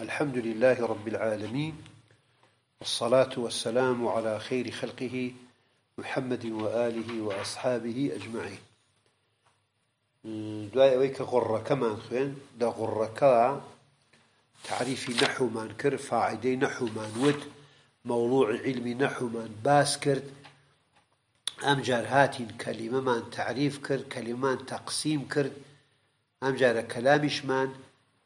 الحمد لله رب العالمين والصلاة والسلام على خير خلقه محمد وآله وأصحابه أجمعين ويك دوای ئەوەی کە غڕەکەمان خوێن دە غڕەکە تعریفی نەحومان نحو فاعدەی نەحومان وت مەوڵوع علمی نەحومان باس کرد ئەمجار هاتین کەلیمەمان تعریف کرد کەلیمان تەقسیم کرد ئەمجارە کەلامیشمان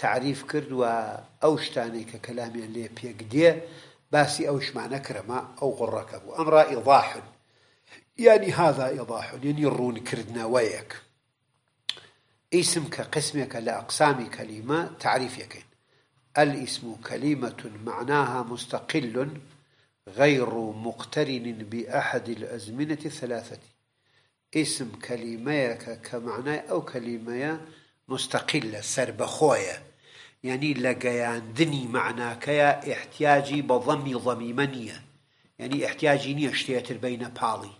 تعریف کرد و ئەو شتانێککە کەلامیان لێ پێکدێ باسی ئەو شمانە کرەما ئەو غڕەکە بوو ئەمڕ ئیضاحن ینی هذا ئیضاحن ینی ڕوونکردنەوەیەک ئیسم کە قسمێکە لە ئەقسامی کەلیمە تعریفەکەین الاسم كلمة معناها مستقل غير مقترن بأحد الأزمنة الثلاثة اسم كلمة كمعنى أو كلمة مستقلة سربخوية يعني لقيان دني معنا كيا احتياجي بضمي ضميمانية يعني احتياجي نيشتيت بين بالي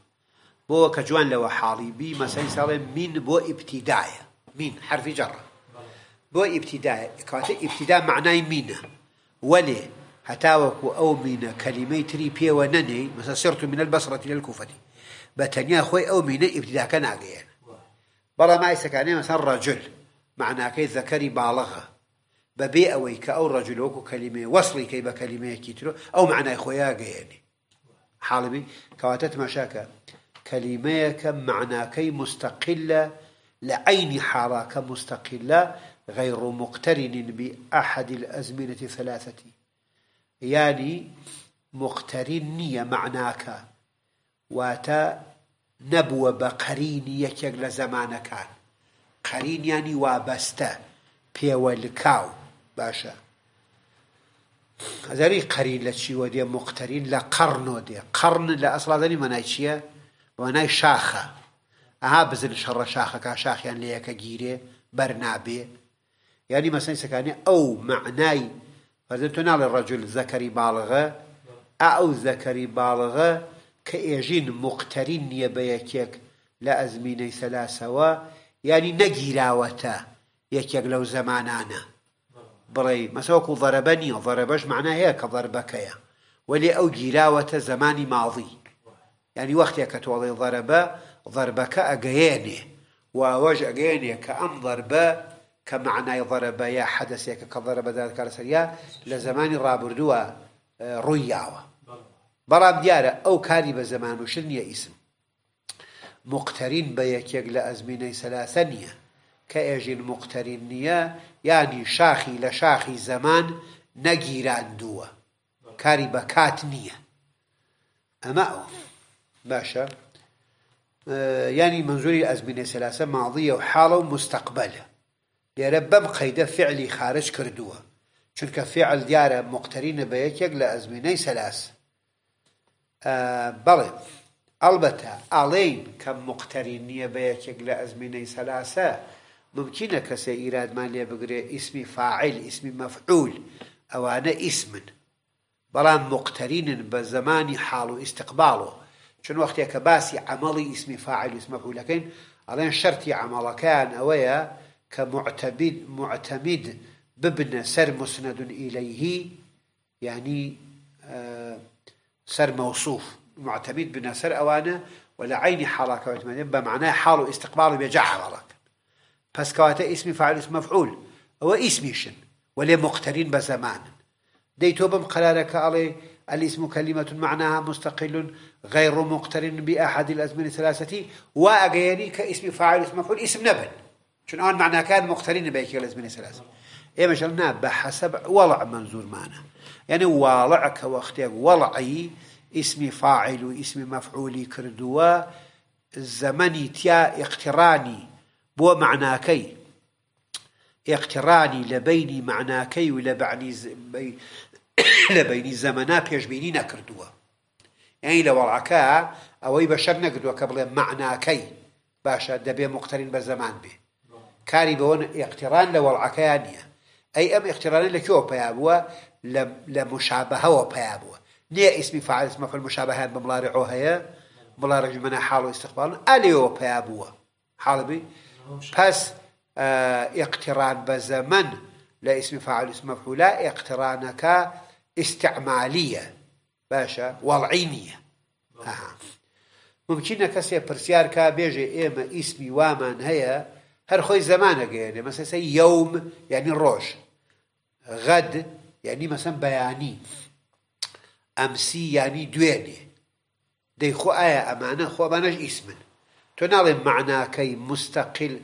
بو كجوان لو حالي بي مثلا سالي من بو ابتداية من حرف جرة بو ابتداية كاتا ابتداء معناه مين ولي هتاوك او من كلمة تري بي ونني مثلا سرت من البصرة الى الكوفة بتنيا خوي او من ابتداء كان اجيان برا ما يسكاني مثلا رجل معناه كي ذكري بالغه ببي اوي أو رجل وكو كلمه وصلي كيبا كلمه كيترو او معنى خويا يعني حالبي كواتت كلمة كلميك كي مستقله لعين حراك مستقله غير مقترن باحد الازمنه الثلاثه يعني مقترنية معناك واتا نبوة بقرين يكيك لزمان قرين يعني وابسته بيوالكاو باشە ئەزاری قەرین لە چیوە دێ مختەرین لە قەڕنۆ دێ قەڕن لە ئەسڵادەری مەنای چییە بۆ نای شاخە ئەها بزن شەڕە شاخەکە شاخیان لە یەکە گیرێ بەرنابێ یعنی مەسەی سەکانی ئەو مەعنای فەرزن تۆ ناڵێ ڕەجل زەکەری باڵغە ئەو زەکەری باڵغە کە ئێژین مختەرین نییە بە یەکێک لە ئەزمینەی سەلاسەوە ینی نەگیراوەتە یەکێک لەو زەمانانە بري مثلا ضربني ضربش معناه هيك ضربك يا ولي او جلاوه زمان ماضي يعني وقت يا كتولي ضربه ضربك اجيني ووج اجيني كام ضربه كمعنى ضرب يا حدث يا كضرب ذلك يا لزمان رابردوا رياوة برا ديارة أو كاري بزمان وشني اسم مقترين بيك يقل أزميني ثلاثة ثانيه كأجل مقترين نية یعنی شاخی لە شاخی زەمان نەگیراندووە کاری بە کات نییە ئەمە ئەو باشە اه، ینی منزوری ئەزمینە سەلاسە ماڵیە و حاڵە و مستەقبلە لێرە بەم قەیدە فعلی خارج کردووە چونکە فعل دیارە مقترين بە یەکێک لە ئەزمینەی سەلاس اه، بەڵێ ئەلبەتە ئاڵین کە مقترین نییە بە یەکێک لە ئەزمینەی سەلاسە ممكن كسا إيراد مالية بقري اسم فاعل اسم مفعول أو أنا اسم بلان مقترين بزمان حاله استقباله شن وقت که باسی عملي اسم فاعل اسم مفعول لكن ألين شرطي عمل كان أويا كمعتمد معتمد ببن سر مسند إليه يعني آه، سر موصوف معتمد بنا سر أوانا ولا عيني حالك بمعنى حاله استقبال حالك بس كواتا اسم فاعل اسم مفعول هو وەلێ مقتەرین بە زەمانن دەی تۆ بم قەرارەکە علي الاسم كلمة معناها مستقل غير مقترن بأحد الأزمنة الثلاثة وأجيني كاسم فاعل اسم مفعول اسم نبن شنو أن معناها كان مقترن بأيك الأزمنة الثلاثة إيه مثلا بحسب وضع منزور معنا يعني والعك واختيار وضعي اسم فاعل واسم مفعول كردوا زمني تيا اقتراني بو كي اقتراني لبيني معناكي ولبعني ز... بي... لبيني زمنا بيش بيني نكردوا يعني لو العكا او اي بشر نكردوا قبل معنا كي باشا دبي مقترن بالزمان به كاري بون اقتران لو العكا يعني اي ام اقتران لكيو وبيابوا لمشابهه وبيابوا ليه اسمي فاعل اسمه في المشابهات بملارعوها هي ملارج منها حاله استقبال اليو بيابوا حال بي پس آه، اقتران به لا اسم فاعل اسم مفعوله اقترانك استعماليه باشا وضعينيه ممکنه کەسێ پرسیار کا بێژێ ئێمە ئیسمی وامان زمانة يعني مثلا سي يوم يعني روش غد يعني مثلا بياني أمسي يعني دويني دي خو آية أمانة خو خۆبانەش اسمن تناڵێ معناکەی مستەقل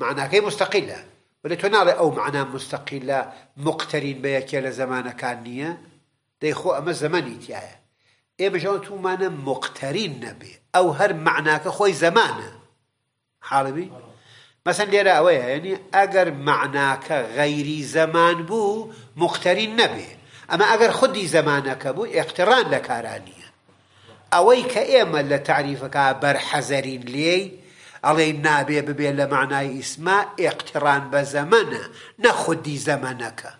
معناکەی مستەقیلە ولی تۆناڵێ ئەو معنا مستەقیلە مقتەرین بە یەکێ لە زمانەکان نییە دەیخۆ ئەمە زەمەنی تایە ئێمەژەوە تومانە معنى مقترين نبي أو هر خۆی زەمانە زمان مەسەن لێرە ئەوەیە ینی يعني أجر غەیری زەمان زمان بو مقترين نبي أما أجر خدي زمانك بو اقتران کارانی ئەوەی کە ئێمە لە تعریفەکە بەرحەزەرین لێی ئەڵێ نابێ ببێ لە معنای ئیسما ئێقتران بە زەمەە نەخودی آه، زەمەەکە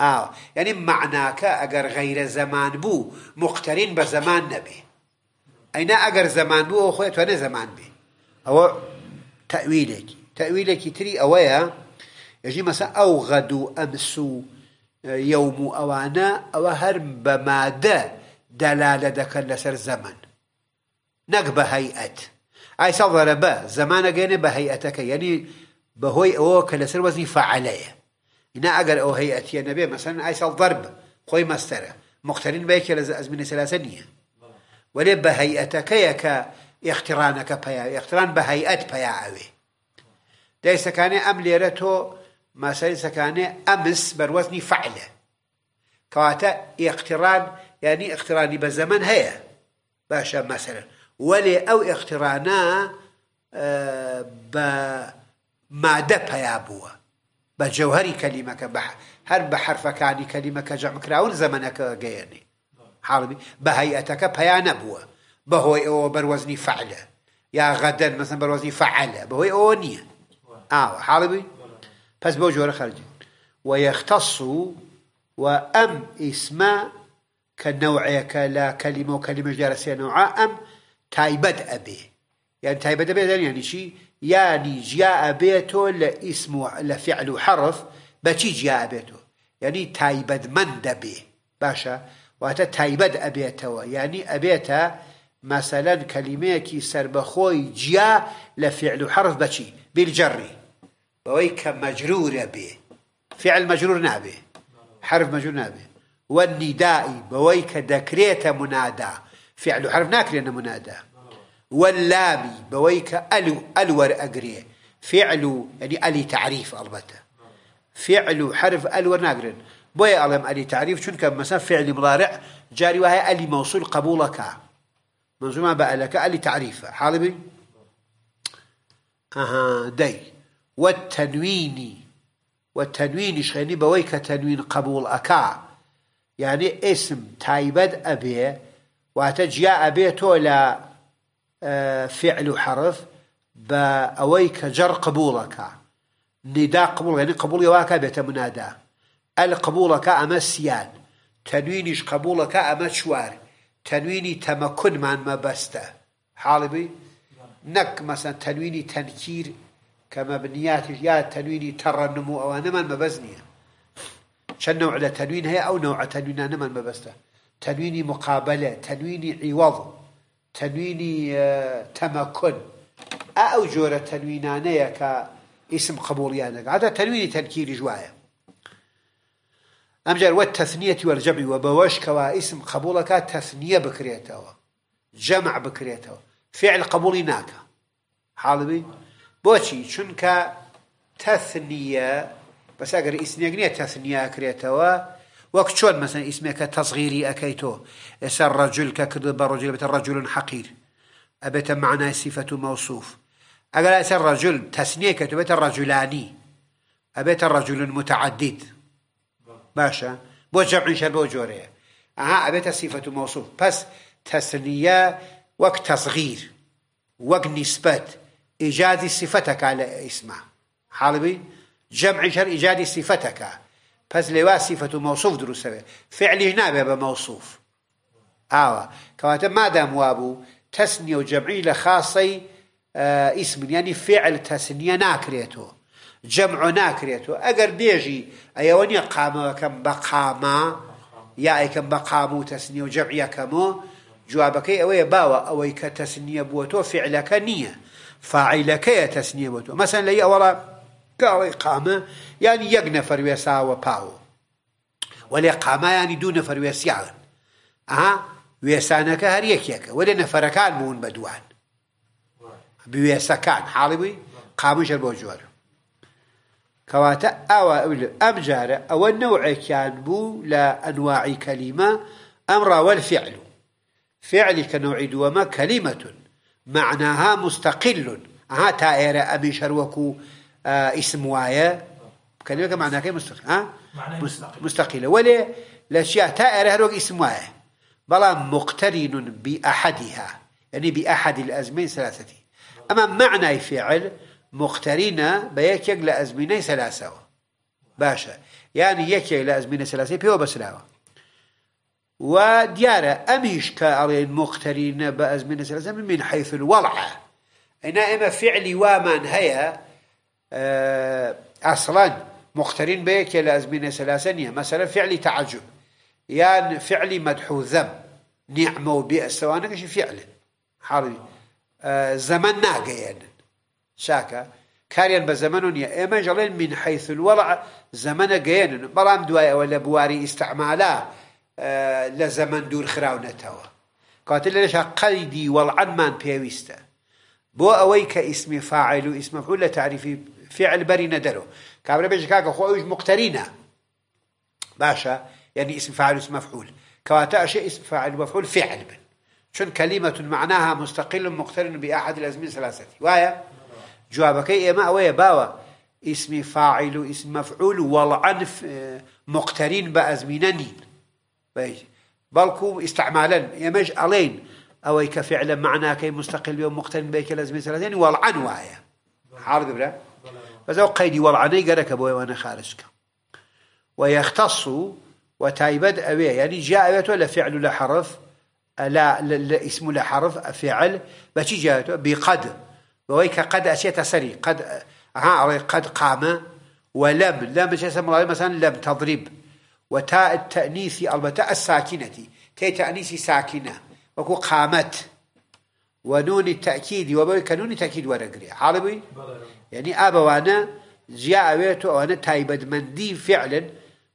ئاو یعنی يعني معناکە ئەگەر غەیرە زەمان بوو مخترین بە زەمان نەبێ ئەینا ئەگەر زەمان بوو خۆی توانە زەمان بێ ئەوە تەویلێکی تەویلێکی تری ئەوەیە او مەسە ئەو يوم و ئەمس و یوم و ئەوانە ئەوە هەر بە دلالة دەکەن لسر زمن نك بە أي صدر با بە زەمانەگەێنێ بهيئتك يعني بهوي أو ئەوە کە فعليه وەزنی فعلەیە أو هيئة ئەو هەیئەتیە مثلا أي صدر ساڵ ضرب خۆی مەستەرە مختلین بەیەکێ لە ئەزمینە سەلاسە ولي بهيئتك بە هەیئەتەکەیە کە یختیرانەکە پیا یختران بە داي سكاني أم دایسەکانێ مثلا سكاني أمس ماسەری فعله كواتا اقتران يعني اقتراني بزمن هيا باشا مثلا ولي او اقترانا آه، ب ما دب يا ابوه بجوهري كلمه كبح هل بحرف كان كلمه كجمع كراون زمنك بە هەیئەتەکە بهيئتك بها نبوه بهو بەروەزنی فعلە یا غەدەن مەسن بەڕۆزی فعلە بەهۆی ئەوە نییە ئاوە حاڵبی پس بۆ جۆرە خەرجین و كنوعك كلا كلمة وكلمة جرس نوعا أم تاي بدأ به يعني تاي بدأ به يعني شيء يعني جاء بيته لإسم لفعل حرف بتي جاء بيته يعني تاي بد من دبي باشا واتا تاي بد أبيته يعني أبيته مثلا كلمة كي سربخوي جاء لفعل حرف بتي بالجري بويك مجرور به فعل مجرور نابه حرف مجرور نابه والنداء بويك دكريت منادى فعل حرف ناكرين منادى واللام بويك ألو ألور أقري فعل يعني ألي تعريف البته فعل حرف ألور ناكر بويا ألم ألي تعريف كان مثلا فعل مضارع جاري وهي ألي موصول قبولك منظومة بألك ألي تعريف حالبي أها دي والتنوين والتنوين شخيني بويك تنوين قبول أكا يعني اسم تايبد أبي يا أبي تولى فعل حرف بأويك جر قبولك ندا قبول يعني قبول يواك بيت منادى القبولك أما سيان تنوينش قبولك أما شوار تنويني تمكن من ما بسته حالبي نك مثلا تنويني تنكير كما بنياتش يا تنويني ترنمو أو أنا من ما بزنيه شن نوع لتنوين هي أو نوع تنوين أنا ما بسته تنويني مقابلة تنويني عوض تنويني تمكن أو جورة اسم كاسم يعني هذا تنويني تنكيري جوايا أم جار والتثنية والجمع وبوش كوا اسم قبولك تثنية بكريته جمع بكريته فعل قبولي ناكا حالبي بوشي شنك تثنية بس اگر اسمی اگر تثنیه اکریتا و وقت چون مثلا اسمی که تصغیری اکیتو ایسا رجل که کرده با رجل بیتا رجل حقیر ابیتا معنی صفت موصوف اگر ایسا رجل تثنیه که تو بیتا رجلانی ابیتا رجل متعدد باشه بو جمع شر بو جوره اها ابیتا صفت موصوف پس تثنیه وقت تصغیر وقت نسبت ايجاد صفتك على اسمه حالبين جمع شر إيجاد صفتك بس لوا صفة موصوف دروسه فعل هنا باب موصوف آوا كواتا ما دام وابو تسني وجمعي لخاصي آه اسم يعني فعل تسنيه ناكريتو جمع ناكريتو أجر بيجي أيوني قام كم بقاما يا أي كم بقامو تسنيه وجمع يا كمو جوابك أي أوي باوا أوي كتسني بوتو فعلك نية فاعلك يا تسنيه بوتو مثلا لي ورا قال إقامة يعني يق نفر ويسا وباو ولا إقامة يعني دون نفر ويسا ها ويسانك هر يك يك ولا نفر كان مون بدوان بويسا كان حالي بي قامو شربو كواتا أو أبل أبجار أو النوع كان بو لا لأنواع كلمة أمر والفعل فعل كنوع دوما كلمة معناها مستقل ها تائر أبي شروكو آه، اسم وايا كلمة معناها كي مستقل ها مستقلة ولا الاشياء تائر هروق اسم وايا بلا مقترن بأحدها يعني بأحد الأزمين ثلاثة أما معنى فعل مقترنة يقل لأزميني ثلاثة باشا يعني يك يقل لأزميني ثلاثة بيو بسلاوة وديارة أميش كأرين مقترنة بأزميني ثلاثة من حيث الوضع إما فعلي وامان هيا آه، اصلا مقترين به لازمينه ثلاثه نيه مثلا فعلي تعجب يعني فعلي مدحو ذم نعم وبئس وانا شي فعلا حري آه، زمن ناقه يعني. شاكا كاريان بزمن يا اما جلين من حيث الورع زمن قين برام دوايا ولا بواري استعمالا آه، لزمن دور خراونتوا قاتل ليش قيدي والعنمان بيويستا بو اويك اسم فاعل واسم مفعول تعريفي فعل بري ندره كابر بيجي كاكا خويش مقترينة باشا يعني اسم فاعل واسم مفعول كواتا شيء اسم فاعل ومفعول فعل بن شن كلمة معناها مستقل مقترن بأحد الأزمنة ثلاثة ويا جوابك إيه؟ ما ويا باوا اسم فاعل واسم مفعول والعنف آه، مقترين بأزمنة نين بلكو استعمالا يمج ألين أو كفعلا معناه كي مستقل ومقترن بك الأزمنة الثلاثة يعني والعن ويا عارض بلا بەزەو قەیدی وەڵعانەی گەرەکە بۆ ئێوانە خارجکە و یەختص و وتایبەت ئەوێ یعنی يعني جا ئەوێتەوە فعل و حرف لا اسم لە حرف فعل بشي جاێتەوە بقد ويك قد ئەچێتە سري قد ها قد قام ولم لم بچێتە مڵاوی مەسان لم تضرب وتاء التأنيث البتاء الساكنة تي تأنيث ساكنة وكو قامت ونون التأكيد وبوي كنون التأكيد ورقري عربي يعني أبوانا جاء بيته أنا تايبد مندي فعلا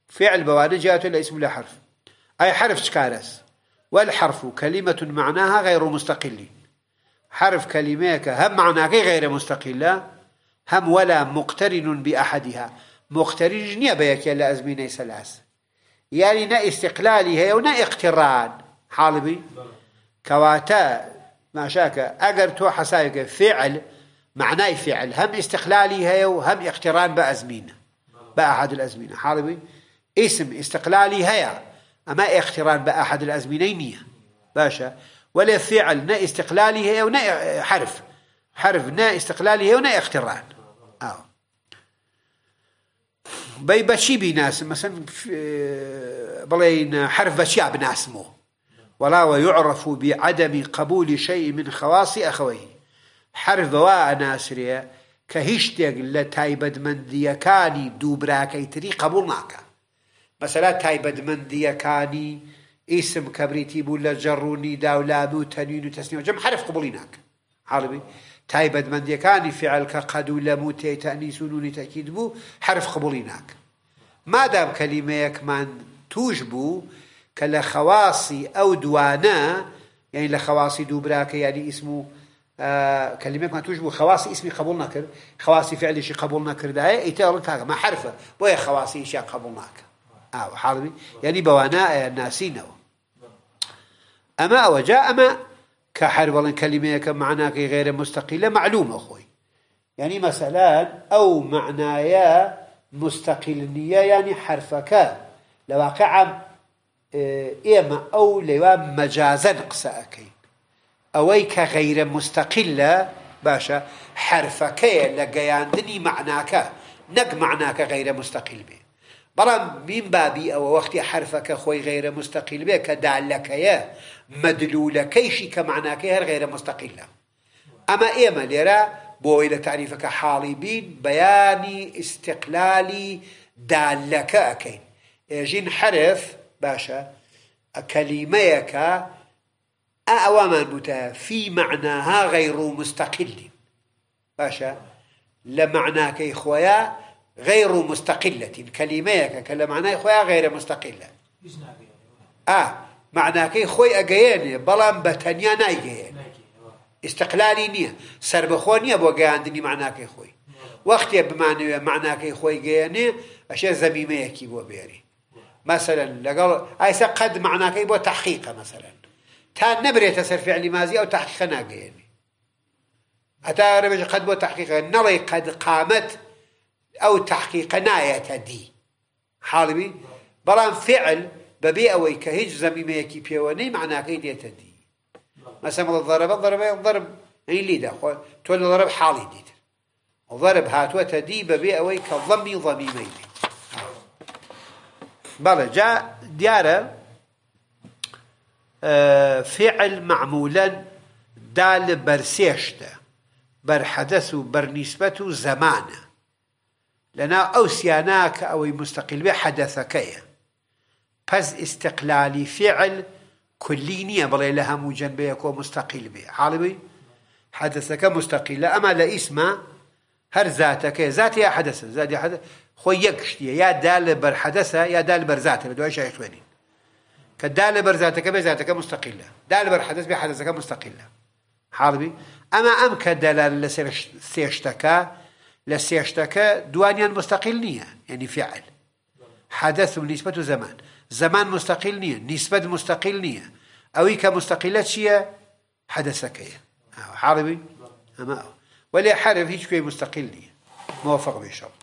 فعل بوانا إلا اسم لا حرف أي حرف شكارس والحرف كلمة معناها غير مستقل حرف كلمة هم معناك غير مستقلة هم ولا مقترن بأحدها مقترن جنيا بيك يلا أزميني سلاس يعني نا استقلالي هي ونا اقتران حالبي نعم. كواتا ما شاك أجر تو حسايك فعل معناه فعل هم استقلالي هي وهم اقتران بأزمينة بأحد الأزمنة حاربي اسم استقلالي هي أما اقتران بأحد الأزمنين باشا ولا فعل نا استقلالي هي ونا حرف حرف نا استقلالي هي ونا اقتران أو آه. بي بشي بيناسم مثلا آه، بلين حرف بشي بناسمه ولا ويعرف بعدم قبول شيء من خواص أخويه حرف بەوا ئەناسرێ کە هیچ شتێک لە تایبەتمەندیەکانی دووبراکەی تری قبول ناکە مەسەلا تایبەتمەندیەکانی ئیسم کەبریتی بوو لە جەڕوونی داولاب و تەنین و تەسنیەوە جەم حرف قبولی ناکە حاڵبی تایبەتمەندیەکانی فعلکە قەد و لەمو تێتەنی سنوونی تەکید بوو حرف قبولی ناکە مادام کەلیمەیەکمان توش بوو کە لە خەواسی ئەو دوانە یعنی لە خەواسی دووبراکە یانی ئیسم و آه، كلمات ما توجب خواصي اسمي قبول نكر خواصي فعلي شي قبول نكر ده هي ايتار ما حرفه بويا خواصي شي قبول نكر اه حربي يعني بوانا آه، ناسينا اما وجاء اما كحرف والله كلمه كمعنى غير مستقله معلومه اخوي يعني مثلا او معنايا مستقل نية يعني حرفك لواقع إما آه، أو لوا مجازا قسأكي اويك غير مستقله باشا حرف كي حرفك دني معناك نق معناك غير مستقل به برا من بابي او وقت حرفك خوي غير مستقل به كدالك يا مدلول كيشي كمعناك غير مستقله اما ايما ليرا بو تعريفك حالي بين بياني استقلالي دالك اكين جين حرف باشا كلمه أوامان بوتها في معناها غير مستقل باشا لمعنى كإخويا غير مستقلة كلمة معنى إخويا غير مستقلة آه معنى كإخوي أجيان بلام بتنيا نايجيان استقلالي نية بوجي عندني معنى كإخوي وقتی بمانوێ معناکەی خۆی گەیەنێ ئەشێ زەمیمەیەکی بۆ مثلا مثلەن لەگەڵ قد قەد كي بو تحقیقە مثلا تا نبري تسر فعل مازي او تحقيق ناقي يعني اتا ربج قد بو تحقيق نري قد قامت او تحقيق ناية دي حالبي بلان فعل ببي او ايك هج زميمه يكي بيواني معنى قيد يتدي مثلا مثلا الضرب الضرب الضرب هي لي ده خو تقول ضرب حالي دي الضرب هات وتدي ببي او ايك ضمي ضميمي آه. بلا جاء دياره فعل معمولا دال برسيشتا بر حدث بر نسبة و لنا او سياناك او مستقل به حدثكيه بس استقلالي فعل كليني نية بلي لها موجن ومستقل مستقل به حالبي حدثك مستقل اما لا اسم هر ذاتك ذاتي حدث ذاتي حدث خويكشتي يا دال بر حدث يا دال بر ذاته بدو يعني كدال بر ذاتك بذاتك مستقلة دال بر حدث بحدثك مستقلة حاربي أما أم كدال لسيشتكا لسيشتكا دوانيا لە سێشتەکە دوانیان يعني فعل حدث بالنسبة زمان زمان مستقل نية نسبة مستقل نية ئەوەی کە مستقلە حدثك حدثەکەیە أما ئەمە ولا حرف هيك مستقل نية موفق بێشەڵ